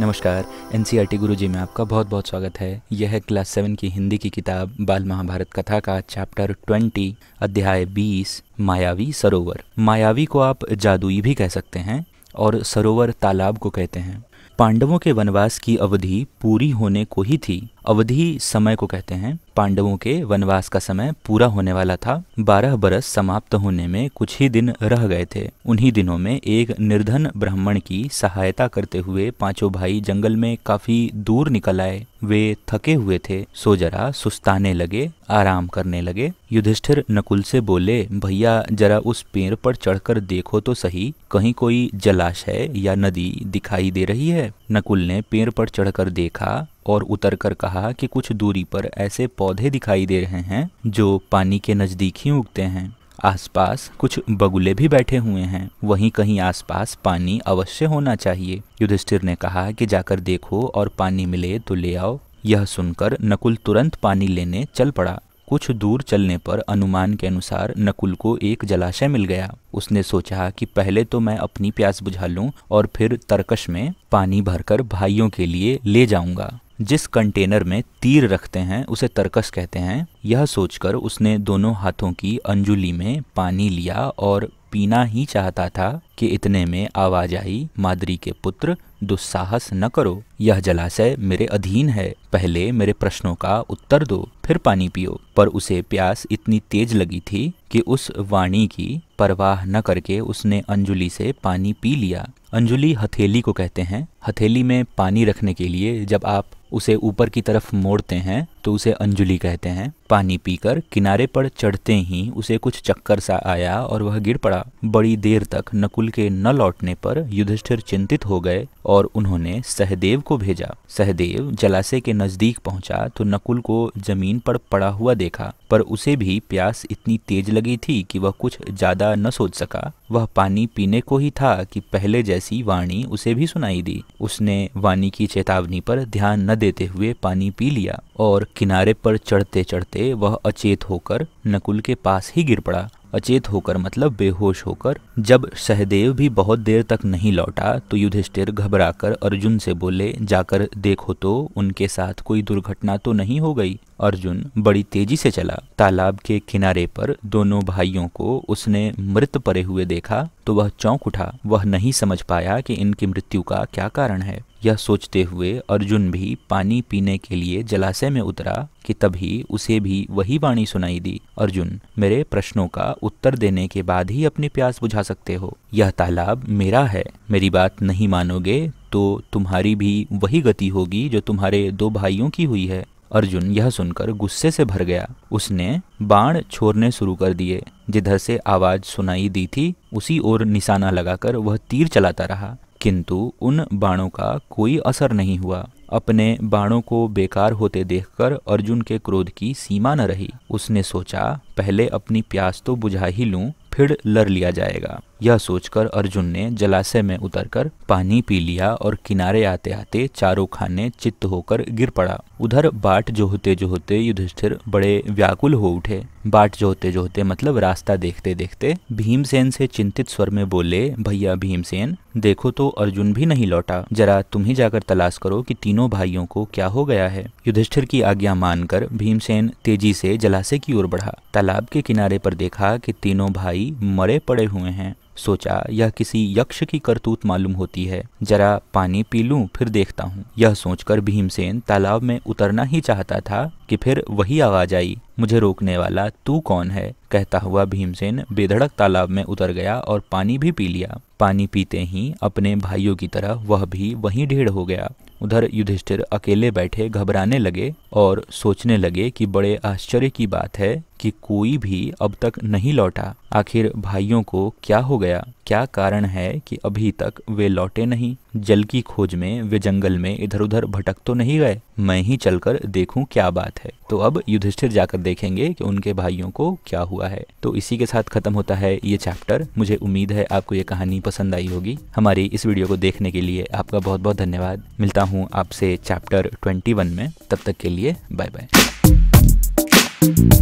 नमस्कार N C गुरु जी में आपका बहुत बहुत स्वागत है यह है क्लास सेवन की हिंदी की किताब बाल महाभारत कथा का चैप्टर ट्वेंटी अध्याय बीस मायावी सरोवर मायावी को आप जादुई भी कह सकते हैं और सरोवर तालाब को कहते हैं पांडवों के वनवास की अवधि पूरी होने को ही थी अवधि समय को कहते हैं पांडवों के वनवास का समय पूरा होने वाला था बारह बरस समाप्त होने में कुछ ही दिन रह गए थे उन्हीं दिनों में एक निर्धन ब्राह्मण की सहायता करते हुए पांचों भाई जंगल में काफी दूर निकल आए वे थके हुए थे सो जरा सुस्ताने लगे आराम करने लगे युधिष्ठिर नकुल से बोले भैया जरा उस पेड़ पर चढ़कर देखो तो सही कहीं कोई जलाशय या नदी दिखाई दे रही है नकुल ने पेड़ पर चढ़कर देखा और उतरकर कहा कि कुछ दूरी पर ऐसे पौधे दिखाई दे रहे हैं जो पानी के नज़दीक ही उगते हैं आसपास कुछ बगुले भी बैठे हुए हैं वहीं कहीं आसपास पानी अवश्य होना चाहिए युधिष्ठिर ने कहा कि जाकर देखो और पानी मिले तो ले आओ यह सुनकर नकुल तुरंत पानी लेने चल पड़ा कुछ दूर चलने पर अनुमान के अनुसार नकुल को एक जलाशय मिल गया उसने सोचा कि पहले तो मैं अपनी प्यास बुझा लूं और फिर तरकश में पानी भरकर भाइयों के लिए ले जाऊंगा जिस कंटेनर में तीर रखते हैं उसे तरकस कहते हैं यह सोचकर उसने दोनों हाथों की अंजुली में पानी लिया और पीना ही चाहता था कि इतने में आवाज आई मादरी के पुत्र दुस्साहस न करो यह जलाशय मेरे अधीन है पहले मेरे प्रश्नों का उत्तर दो फिर पानी पियो पर उसे प्यास इतनी तेज लगी थी कि उस वाणी की परवाह न करके उसने अंजुली से पानी पी लिया अंजुली हथेली को कहते हैं हथेली में पानी रखने के लिए जब आप उसे ऊपर की तरफ मोड़ते हैं तो उसे अंजलि कहते हैं पानी पीकर किनारे पर चढ़ते ही उसे कुछ चक्कर सा आया और वह गिर पड़ा बड़ी देर तक नकुल के न लौटने पर युधिष्ठिर चिंतित हो गए और उन्होंने सहदेव को भेजा सहदेव जलाशय के नजदीक पहुंचा तो नकुल को जमीन पर पड़ा हुआ देखा पर उसे भी प्यास इतनी तेज लगी थी कि वह कुछ ज्यादा न सोच सका वह पानी पीने को ही था कि पहले जैसी वाणी उसे भी सुनाई दी उसने वाणी की चेतावनी पर ध्यान न देते हुए पानी पी लिया और किनारे पर चढ़ते चढ़ते वह अचेत होकर नकुल के पास ही गिर पड़ा अचेत होकर मतलब बेहोश होकर जब सहदेव भी बहुत देर तक नहीं लौटा तो युधिष्ठिर घबराकर अर्जुन से बोले जाकर देखो तो उनके साथ कोई दुर्घटना तो नहीं हो गई अर्जुन बड़ी तेजी से चला तालाब के किनारे पर दोनों भाइयों को उसने मृत पड़े हुए देखा तो वह चौंक उठा वह नहीं समझ पाया कि इनकी मृत्यु का क्या कारण है यह सोचते हुए अर्जुन भी पानी पीने के लिए जलाशय में उतरा कि तभी उसे भी वही वाणी सुनाई दी अर्जुन मेरे प्रश्नों का उत्तर देने के बाद ही अपनी प्यास बुझा सकते हो यह तालाब मेरा है मेरी बात नहीं मानोगे तो तुम्हारी भी वही गति होगी जो तुम्हारे दो भाइयों की हुई है अर्जुन यह सुनकर गुस्से से भर गया उसने बाण छोड़ने शुरू कर दिए जिधर से आवाज सुनाई दी थी उसी ओर निशाना लगाकर वह तीर चलाता रहा किंतु उन बाणों का कोई असर नहीं हुआ अपने बाणों को बेकार होते देखकर अर्जुन के क्रोध की सीमा न रही उसने सोचा पहले अपनी प्यास तो बुझा ही लूं फिर लड़ लिया जाएगा यह सोचकर अर्जुन ने जलाशय में उतरकर पानी पी लिया और किनारे आते आते चारों खाने चित्त होकर गिर पड़ा उधर बाट जो जोहते युधिष्ठिर बड़े व्याकुल हो उठे बाट जो होते मतलब रास्ता देखते देखते भीमसेन से चिंतित स्वर में बोले भैया भीमसेन देखो तो अर्जुन भी नहीं लौटा जरा तुम ही जाकर तलाश करो कि तीनों भाइयों को क्या हो गया है युधिष्ठिर की आज्ञा मानकर भीमसेन तेजी से जलाशय की ओर बढ़ा तालाब के किनारे पर देखा कि तीनों भाई मरे पड़े हुए हैं सोचा यह किसी यक्ष की करतूत मालूम होती है जरा पानी पी लूं फिर देखता हूँ यह सोचकर भीमसेन तालाब में उतरना ही चाहता था कि फिर वही आवाज आई मुझे रोकने वाला तू कौन है कहता हुआ भीमसेन बेधड़क तालाब में उतर गया और पानी भी पी लिया पानी पीते ही अपने भाइयों की तरह वह भी वहीं ढेर हो गया उधर युधिष्ठिर अकेले बैठे घबराने लगे और सोचने लगे कि बड़े आश्चर्य की बात है कि कोई भी अब तक नहीं लौटा आखिर भाइयों को क्या हो गया क्या कारण है कि अभी तक वे लौटे नहीं जल की खोज में वे जंगल में इधर उधर भटक तो नहीं गए मैं ही चलकर देखूं क्या बात है तो अब युधिष्ठिर जाकर देखेंगे कि उनके भाइयों को क्या हुआ है तो इसी के साथ खत्म होता है ये चैप्टर मुझे उम्मीद है आपको ये कहानी पसंद आई होगी हमारी इस वीडियो को देखने के लिए आपका बहुत बहुत धन्यवाद मिलता हूँ आपसे चैप्टर ट्वेंटी में तब तक के लिए बाय बाय